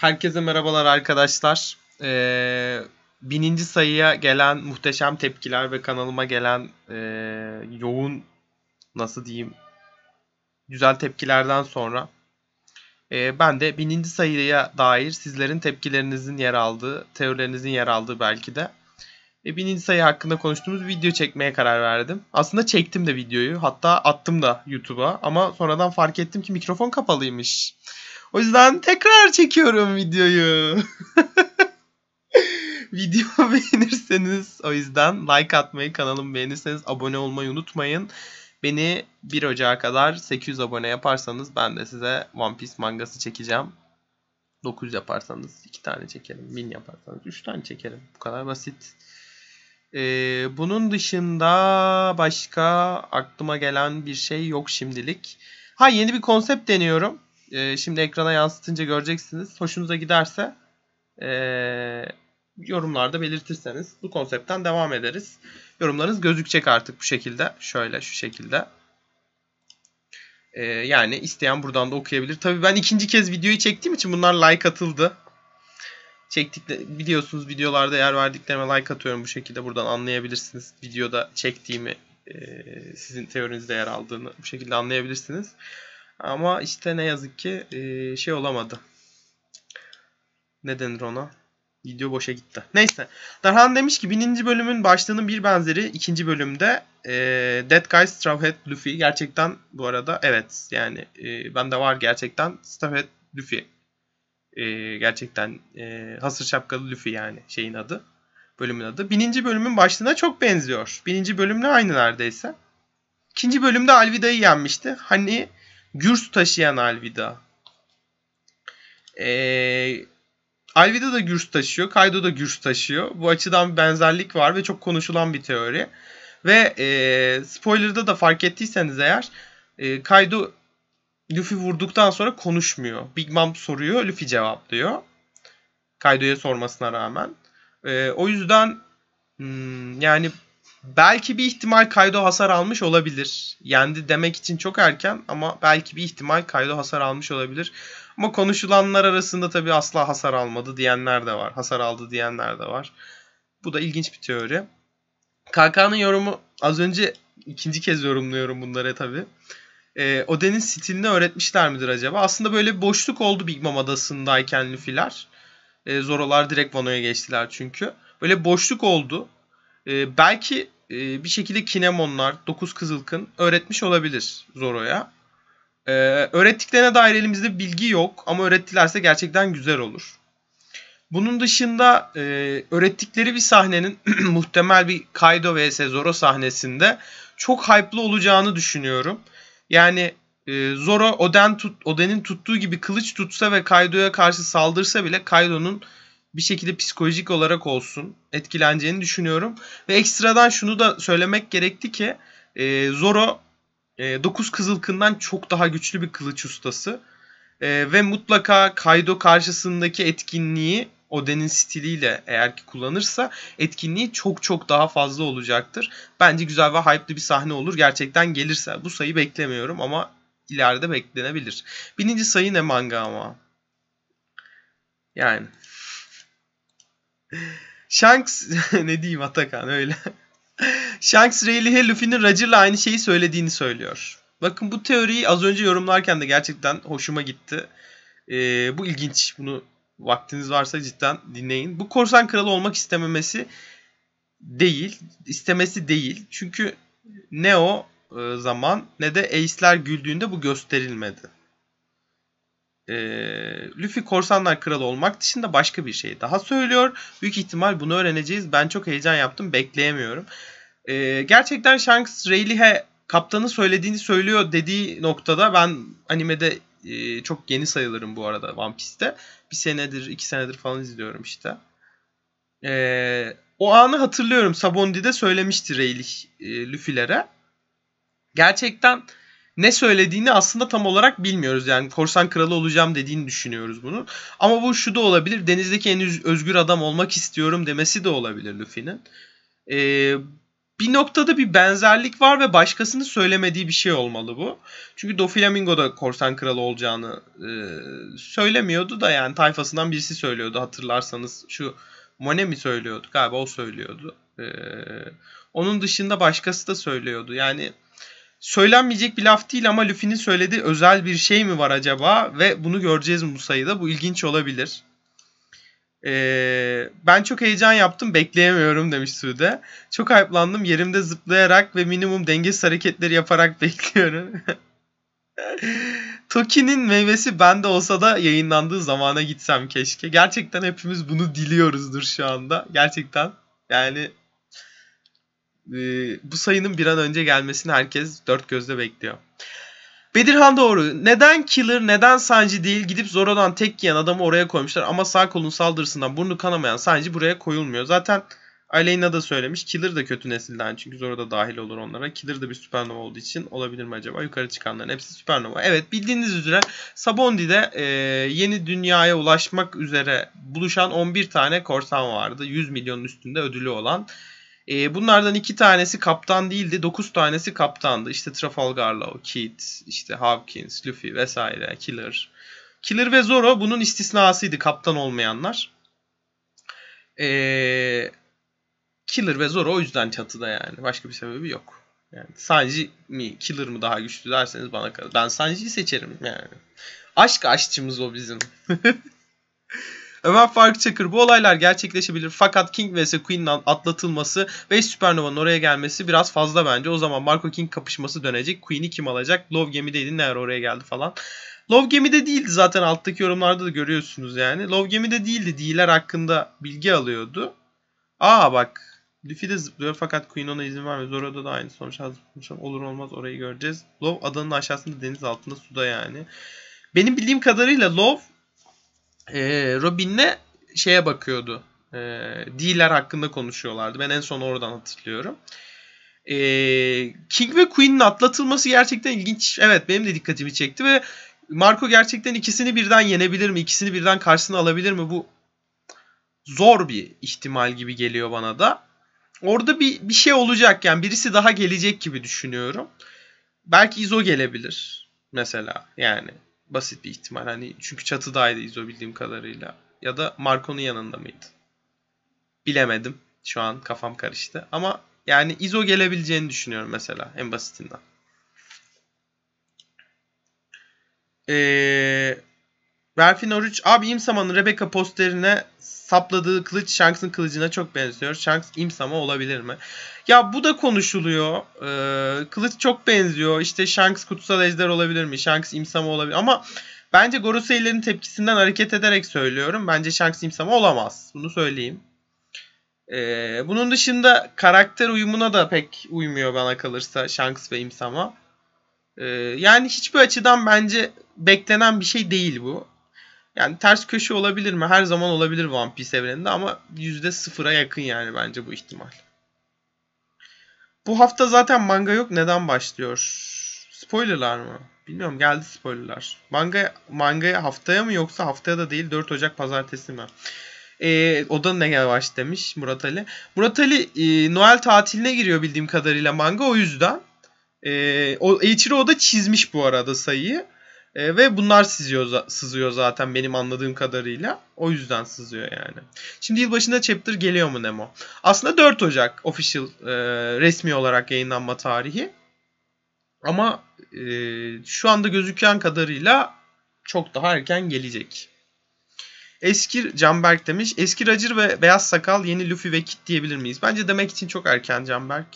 Herkese merhabalar arkadaşlar. Ee, bininci sayıya gelen muhteşem tepkiler ve kanalıma gelen e, yoğun nasıl diyeyim güzel tepkilerden sonra e, ben de bininci sayıya dair sizlerin tepkilerinizin yer aldığı, teorilerinizin yer aldığı belki de e, bininci sayı hakkında konuştuğumuz video çekmeye karar verdim. Aslında çektim de videoyu hatta attım da YouTube'a ama sonradan fark ettim ki mikrofon kapalıymış. O yüzden tekrar çekiyorum videoyu. Video beğenirseniz o yüzden like atmayı, kanalımı beğenirseniz abone olmayı unutmayın. Beni 1 Ocağı kadar 800 abone yaparsanız ben de size One Piece mangası çekeceğim. 900 yaparsanız 2 tane çekelim. 1000 yaparsanız 3 tane çekerim. Bu kadar basit. Ee, bunun dışında başka aklıma gelen bir şey yok şimdilik. Ha yeni bir konsept deniyorum e, şimdi ekrana yansıtınca göreceksiniz. Hoşunuza giderse e, yorumlarda belirtirseniz bu konseptten devam ederiz. Yorumlarınız gözükecek artık bu şekilde. Şöyle şu şekilde. E, yani isteyen buradan da okuyabilir. Tabii ben ikinci kez videoyu çektiğim için bunlar like atıldı. Çektik biliyorsunuz videolarda yer verdiklerime like atıyorum bu şekilde. Buradan anlayabilirsiniz videoda çektiğimi sizin teorinizde yer aldığını bu şekilde anlayabilirsiniz. Ama işte ne yazık ki şey olamadı. Ne denir ona? Video boşa gitti. Neyse. Darhan demiş ki bininci bölümün başlığının bir benzeri ikinci bölümde e, Dead Guy, Straw Hat, Luffy. Gerçekten bu arada evet yani e, bende var gerçekten Straw Hat, Luffy. E, gerçekten e, hasır şapkalı Luffy yani şeyin adı. Bölümün adı. Bininci bölümün başlığına çok benziyor. Bininci bölümle aynı neredeyse. İkinci bölümde Alvida'yı yenmişti. Hani Gürs taşıyan Alvida. Ee, Alvida da gürs taşıyor. Kaido da gürs taşıyor. Bu açıdan bir benzerlik var ve çok konuşulan bir teori. Ve e, spoiler'da da fark ettiyseniz eğer e, Kaido Luffy vurduktan sonra konuşmuyor. Big Mom soruyor, Luffy cevaplıyor. Kaido'ya sormasına rağmen. E, o yüzden hmm, yani belki bir ihtimal Kaido hasar almış olabilir. Yendi demek için çok erken ama belki bir ihtimal Kaido hasar almış olabilir. Ama konuşulanlar arasında tabii asla hasar almadı diyenler de var. Hasar aldı diyenler de var. Bu da ilginç bir teori. Kakan'ın yorumu az önce ikinci kez yorumluyorum bunları tabii. E, Oden'in stilini öğretmişler midir acaba? Aslında böyle bir boşluk oldu Big Mom adasındayken Luffy'ler. E, Zoro'lar direkt Wano'ya geçtiler çünkü. Böyle boşluk oldu. E, belki e, bir şekilde Kinemonlar, Dokuz Kızılkın öğretmiş olabilir Zoro'ya. E, öğrettiklerine dair elimizde bilgi yok ama öğrettilerse gerçekten güzel olur. Bunun dışında e, öğrettikleri bir sahnenin muhtemel bir Kaido vs Zoro sahnesinde çok hype'lı olacağını düşünüyorum. Yani e, Zoro Oden tut, Oden'in tuttuğu gibi kılıç tutsa ve Kaido'ya karşı saldırsa bile Kaido'nun bir şekilde psikolojik olarak olsun etkileneceğini düşünüyorum. Ve ekstradan şunu da söylemek gerekti ki e, Zoro e, Kızılkın'dan çok daha güçlü bir kılıç ustası. E, ve mutlaka Kaido karşısındaki etkinliği Oden'in stiliyle eğer ki kullanırsa etkinliği çok çok daha fazla olacaktır. Bence güzel ve hype'lı bir sahne olur. Gerçekten gelirse bu sayı beklemiyorum ama ileride beklenebilir. Birinci sayı ne manga ama? Yani Shanks ne diyeyim Atakan öyle. Shanks Rayleigh'e Luffy'nin Roger'la aynı şeyi söylediğini söylüyor. Bakın bu teoriyi az önce yorumlarken de gerçekten hoşuma gitti. Ee, bu ilginç. Bunu vaktiniz varsa cidden dinleyin. Bu korsan kralı olmak istememesi değil. istemesi değil. Çünkü ne o e, zaman ne de Ace'ler güldüğünde bu gösterilmedi e, Luffy korsanlar kralı olmak dışında başka bir şey daha söylüyor. Büyük ihtimal bunu öğreneceğiz. Ben çok heyecan yaptım. Bekleyemiyorum. E, gerçekten Shanks Rayleigh'e kaptanı söylediğini söylüyor dediği noktada ben animede e, çok yeni sayılırım bu arada One Piece'te. Bir senedir, iki senedir falan izliyorum işte. E, o anı hatırlıyorum. Sabondide de söylemişti Rayleigh e, Luffy'lere. Gerçekten ne söylediğini aslında tam olarak bilmiyoruz. Yani korsan kralı olacağım dediğini düşünüyoruz bunu. Ama bu şu da olabilir. Denizdeki en özgür adam olmak istiyorum demesi de olabilir Luffy'nin. Ee, bir noktada bir benzerlik var ve başkasının söylemediği bir şey olmalı bu. Çünkü Doflamingo da korsan kralı olacağını e, söylemiyordu da yani tayfasından birisi söylüyordu hatırlarsanız. Şu Mone mi söylüyordu galiba o söylüyordu. E, onun dışında başkası da söylüyordu. Yani Söylenmeyecek bir laf değil ama Luffy'nin söylediği özel bir şey mi var acaba? Ve bunu göreceğiz mi bu sayıda? Bu ilginç olabilir. Ee, ben çok heyecan yaptım bekleyemiyorum demiş Sude. Çok hype'landım yerimde zıplayarak ve minimum dengesiz hareketleri yaparak bekliyorum. Toki'nin meyvesi bende olsa da yayınlandığı zamana gitsem keşke. Gerçekten hepimiz bunu diliyoruzdur şu anda. Gerçekten yani ee, bu sayının bir an önce gelmesini herkes dört gözle bekliyor. Bedirhan doğru. Neden Killer, neden Sanji değil? Gidip Zoro'dan tek yiyen adamı oraya koymuşlar. Ama sağ kolun saldırısından burnu kanamayan Sanji buraya koyulmuyor. Zaten Aleyna da söylemiş. Killer de kötü nesilden çünkü Zoro da dahil olur onlara. Killer de bir süpernova olduğu için olabilir mi acaba? Yukarı çıkanların hepsi süpernova. Evet bildiğiniz üzere Sabondi'de e, yeni dünyaya ulaşmak üzere buluşan 11 tane korsan vardı. 100 milyonun üstünde ödülü olan e, bunlardan iki tanesi kaptan değildi. Dokuz tanesi kaptandı. İşte Trafalgar'la o Kit, işte Hawkins, Luffy vesaire, Killer. Killer ve Zoro bunun istisnasıydı kaptan olmayanlar. E, Killer ve Zoro o yüzden çatıda yani. Başka bir sebebi yok. Yani Sanji mi Killer mı daha güçlü derseniz bana kalır. Ben Sanji'yi seçerim yani. Aşk aşçımız o bizim. Ömer Faruk Çakır bu olaylar gerçekleşebilir fakat King vs Queen'in atlatılması ve Supernova'nın oraya gelmesi biraz fazla bence. O zaman Marco King kapışması dönecek. Queen'i kim alacak? Love Gemi'deydin Neler oraya geldi falan. Love gemide değildi zaten alttaki yorumlarda da görüyorsunuz yani. Love gemide değildi. Dealer hakkında bilgi alıyordu. Aa bak Luffy de zıplıyor fakat Queen ona izin vermiyor. Zoro'da da aynı sonuç zıplamış. Olur olmaz orayı göreceğiz. Love adanın aşağısında deniz altında suda yani. Benim bildiğim kadarıyla Love e, Robin'le şeye bakıyordu. E, dealer hakkında konuşuyorlardı. Ben en son oradan hatırlıyorum. E, King ve Queen'in atlatılması gerçekten ilginç. Evet benim de dikkatimi çekti ve Marco gerçekten ikisini birden yenebilir mi? İkisini birden karşısına alabilir mi? Bu zor bir ihtimal gibi geliyor bana da. Orada bir, bir şey olacak yani birisi daha gelecek gibi düşünüyorum. Belki Izo gelebilir mesela yani basit bir ihtimal. Hani çünkü çatıdaydı izo bildiğim kadarıyla. Ya da Marco'nun yanında mıydı? Bilemedim. Şu an kafam karıştı. Ama yani izo gelebileceğini düşünüyorum mesela en basitinden. Ee, Berfin Oruç abi İmsama'nın Rebecca posterine sapladığı kılıç Shanks'ın kılıcına çok benziyor. Shanks İmsama olabilir mi? Ya bu da konuşuluyor. Ee, kılıç çok benziyor. İşte Shanks kutsal ejder olabilir mi? Shanks İmsama olabilir ama bence Gorosei'lerin tepkisinden hareket ederek söylüyorum. Bence Shanks İmsama olamaz. Bunu söyleyeyim. Ee, bunun dışında karakter uyumuna da pek uymuyor bana kalırsa Shanks ve İmsama. Ee, yani hiçbir açıdan bence beklenen bir şey değil bu. Yani ters köşe olabilir mi? Her zaman olabilir One Piece evreninde ama sıfıra yakın yani bence bu ihtimal. Bu hafta zaten manga yok. Neden başlıyor? Spoilerlar mı? Bilmiyorum geldi spoilerlar. Manga, mangaya haftaya mı yoksa haftaya da değil 4 Ocak pazartesi mi? Ee, o da ne yavaş demiş Murat Ali. Murat Ali e, Noel tatiline giriyor bildiğim kadarıyla manga o yüzden. E, o, Eiichiro o da çizmiş bu arada sayıyı. E, ve bunlar sızıyor, sızıyor zaten benim anladığım kadarıyla. O yüzden sızıyor yani. Şimdi yılbaşında chapter geliyor mu Nemo? Aslında 4 Ocak official e, resmi olarak yayınlanma tarihi. Ama e, şu anda gözüken kadarıyla çok daha erken gelecek. Eski Canberk demiş. Eski Racir ve Beyaz Sakal yeni Luffy ve Kit diyebilir miyiz? Bence demek için çok erken Canberk.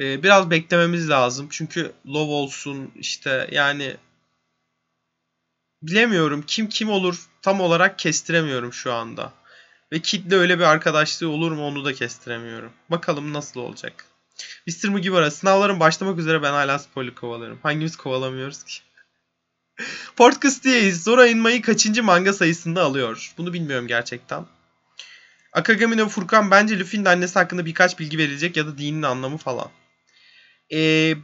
Ee, biraz beklememiz lazım. Çünkü Love olsun işte yani bilemiyorum kim kim olur tam olarak kestiremiyorum şu anda. Ve kitle öyle bir arkadaşlığı olur mu onu da kestiremiyorum. Bakalım nasıl olacak. Mr. Mugiwara sınavların başlamak üzere ben hala spoiler kovalarım. Hangimiz kovalamıyoruz ki? Portkıs diyeyiz. Zora Inma'yı kaçıncı manga sayısında alıyor? Bunu bilmiyorum gerçekten. Akagami ve Furkan bence Luffy'nin annesi hakkında birkaç bilgi verilecek ya da dinin anlamı falan. Ee,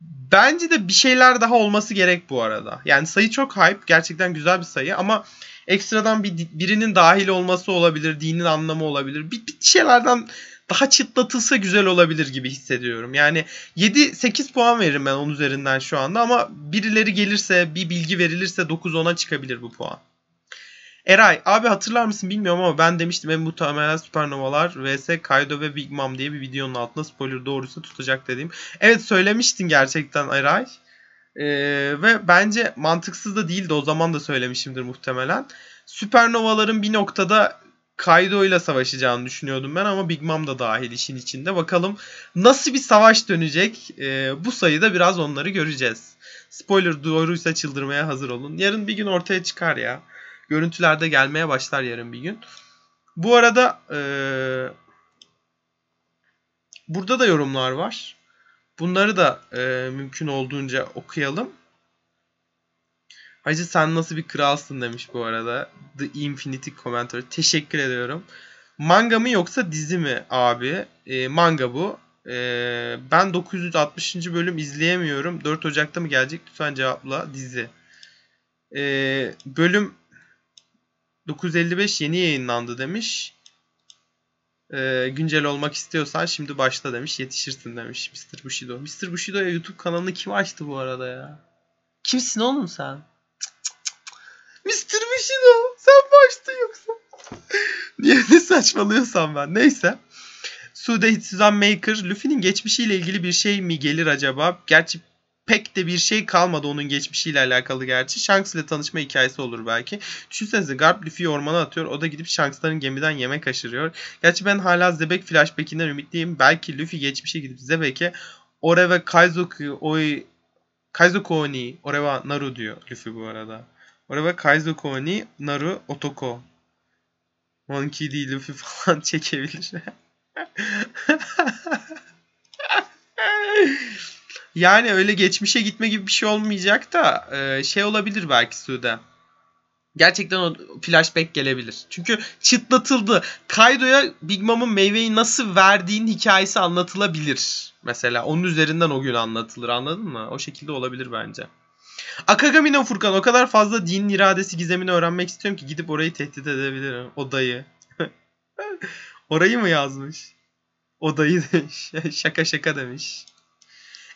Bence de bir şeyler daha olması gerek bu arada. Yani sayı çok hype. Gerçekten güzel bir sayı ama ekstradan bir birinin dahil olması olabilir. Dinin anlamı olabilir. Bir, bir şeylerden daha çıtlatılsa güzel olabilir gibi hissediyorum. Yani 7-8 puan veririm ben onun üzerinden şu anda ama birileri gelirse bir bilgi verilirse 9-10'a çıkabilir bu puan. Eray abi hatırlar mısın bilmiyorum ama ben demiştim en muhtemelen Süpernovalar vs Kaido ve Big Mom diye bir videonun altında spoiler doğrusu tutacak dediğim. Evet söylemiştin gerçekten Eray. Ee, ve bence mantıksız da değildi o zaman da söylemişimdir muhtemelen. Süpernovaların bir noktada Kaido ile savaşacağını düşünüyordum ben ama Big Mom da dahil işin içinde. Bakalım nasıl bir savaş dönecek ee, bu sayıda biraz onları göreceğiz. Spoiler doğruysa çıldırmaya hazır olun. Yarın bir gün ortaya çıkar ya görüntülerde gelmeye başlar yarın bir gün. Bu arada e, burada da yorumlar var. Bunları da e, mümkün olduğunca okuyalım. Hacı sen nasıl bir kralsın demiş bu arada. The Infinity Commenter. Teşekkür ediyorum. Manga mı yoksa dizi mi abi? E, manga bu. E, ben 960. bölüm izleyemiyorum. 4 Ocak'ta mı gelecek? Lütfen cevapla. Dizi. E, bölüm 955 yeni yayınlandı demiş. Ee, güncel olmak istiyorsan şimdi başla demiş. Yetişirsin demiş Mr. Bushido. Mr. Bushido'ya YouTube kanalını kim açtı bu arada ya? Kimsin oğlum sen? Cık cık Mr. Bushido sen mi açtın yoksa? Niye ne saçmalıyorsam ben. Neyse. Sude Hitsuzan Maker, Luffy'nin geçmişiyle ilgili bir şey mi gelir acaba? Gerçi pek de bir şey kalmadı onun geçmişiyle alakalı gerçi. Shanks ile tanışma hikayesi olur belki. Düşünsenize Garp Luffy'yi ormana atıyor. O da gidip Shanks'ların gemiden yemek aşırıyor. Gerçi ben hala Zebek flashback'inden ümitliyim. Belki Luffy geçmişe gidip Zebek'e Oreva Kaizoku Oi Kaizoku Oni Oreva Naru diyor Luffy bu arada. Oreva Kaizoku Oni Naru Otoko. Monkey değil Luffy falan çekebilir. Yani öyle geçmişe gitme gibi bir şey olmayacak da e, şey olabilir belki Suda. Gerçekten o flashback gelebilir. Çünkü çıtlatıldı. Kaido'ya Big Mom'un meyveyi nasıl verdiğin hikayesi anlatılabilir. Mesela onun üzerinden o gün anlatılır anladın mı? O şekilde olabilir bence. Akagami'nin Furkan o kadar fazla din iradesi gizemini öğrenmek istiyorum ki gidip orayı tehdit edebilirim. Odayı. Orayı mı yazmış? Odayı demiş. şaka şaka demiş.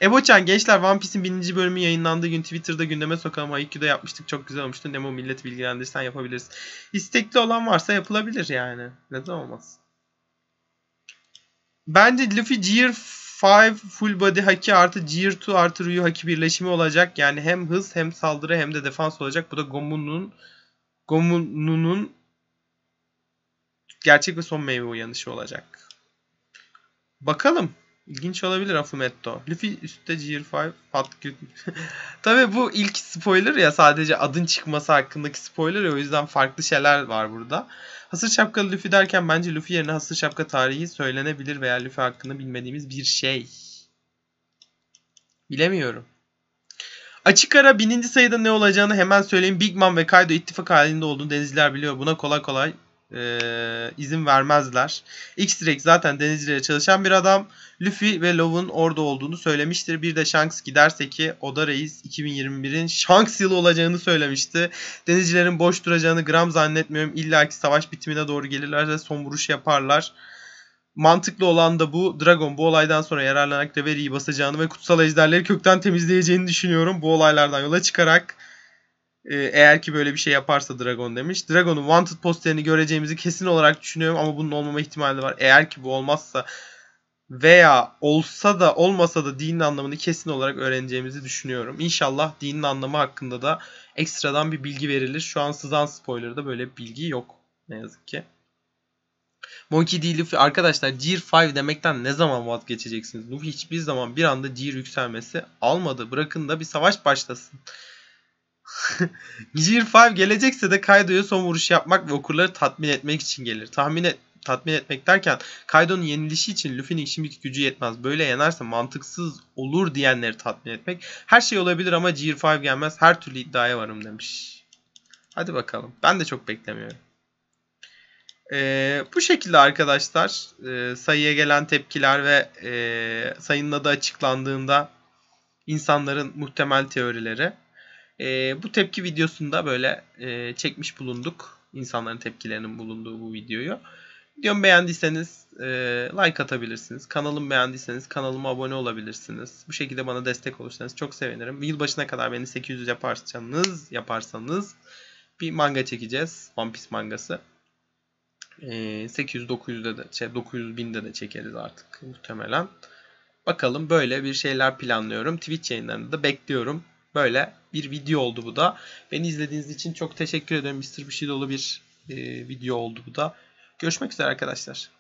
Eboçan gençler One Piece'in 1000. bölümü yayınlandığı gün Twitter'da gündeme sokalım. IQ'da yapmıştık çok güzel olmuştu. Nemo millet bilgilendirsen yapabiliriz. İstekli olan varsa yapılabilir yani. Neden olmaz. Bence Luffy Gear 5 full body haki artı Gear 2 artı Ryu haki birleşimi olacak. Yani hem hız hem saldırı hem de defans olacak. Bu da Gomun'un Gomun'un gerçek ve son meyve uyanışı olacak. Bakalım. İlginç olabilir Afumetto. Luffy üstte g 5 Fat Good. Tabi bu ilk spoiler ya sadece adın çıkması hakkındaki spoiler ya o yüzden farklı şeyler var burada. Hasır şapkalı Luffy derken bence Luffy yerine hasır şapka tarihi söylenebilir veya Luffy hakkında bilmediğimiz bir şey. Bilemiyorum. Açık ara bininci sayıda ne olacağını hemen söyleyeyim. Big Mom ve Kaido ittifak halinde olduğunu denizciler biliyor. Buna kolay kolay e, izin vermezler. X-Drake zaten denizcilere çalışan bir adam. Luffy ve Law'un orada olduğunu söylemiştir. Bir de Shanks giderse ki Oda Reis 2021'in Shanks yılı olacağını söylemişti. Denizcilerin boş duracağını gram zannetmiyorum. İlla ki savaş bitimine doğru gelirler ve son vuruş yaparlar. Mantıklı olan da bu. Dragon bu olaydan sonra yararlanarak Reveri'yi basacağını ve kutsal ejderleri kökten temizleyeceğini düşünüyorum. Bu olaylardan yola çıkarak ee, eğer ki böyle bir şey yaparsa Dragon demiş. Dragon'un Wanted posterini göreceğimizi kesin olarak düşünüyorum ama bunun olmama ihtimali var. Eğer ki bu olmazsa veya olsa da olmasa da dinin anlamını kesin olarak öğreneceğimizi düşünüyorum. İnşallah dinin anlamı hakkında da ekstradan bir bilgi verilir. Şu an sızan spoiler'da böyle bir bilgi yok ne yazık ki. Monkey D. Luffy arkadaşlar Gear 5 demekten ne zaman vazgeçeceksiniz? Luffy hiçbir zaman bir anda Gear yükselmesi almadı. Bırakın da bir savaş başlasın. Gear 5 gelecekse de Kaido'ya son vuruş yapmak ve okurları tatmin etmek için gelir. Tahmin et, tatmin etmek derken Kaido'nun yenilişi için Luffy'nin şimdiki gücü yetmez. Böyle yenerse mantıksız olur diyenleri tatmin etmek. Her şey olabilir ama Gear 5 gelmez. Her türlü iddiaya varım demiş. Hadi bakalım. Ben de çok beklemiyorum. Ee, bu şekilde arkadaşlar e, sayıya gelen tepkiler ve e, sayının adı açıklandığında insanların muhtemel teorileri. E, bu tepki videosunda böyle e, çekmiş bulunduk. İnsanların tepkilerinin bulunduğu bu videoyu. Videomu beğendiyseniz e, like atabilirsiniz. Kanalımı beğendiyseniz kanalıma abone olabilirsiniz. Bu şekilde bana destek olursanız çok sevinirim. Yılbaşına kadar beni 800 yaparsanız, yaparsanız bir manga çekeceğiz. One Piece mangası. E, ee, 800-900'de de, şey, 900.000'de de çekeriz artık muhtemelen. Bakalım böyle bir şeyler planlıyorum. Twitch yayınlarını da bekliyorum. Böyle bir video oldu bu da. Beni izlediğiniz için çok teşekkür ederim. Mr. Bushido'lu bir e, video oldu bu da. Görüşmek üzere arkadaşlar.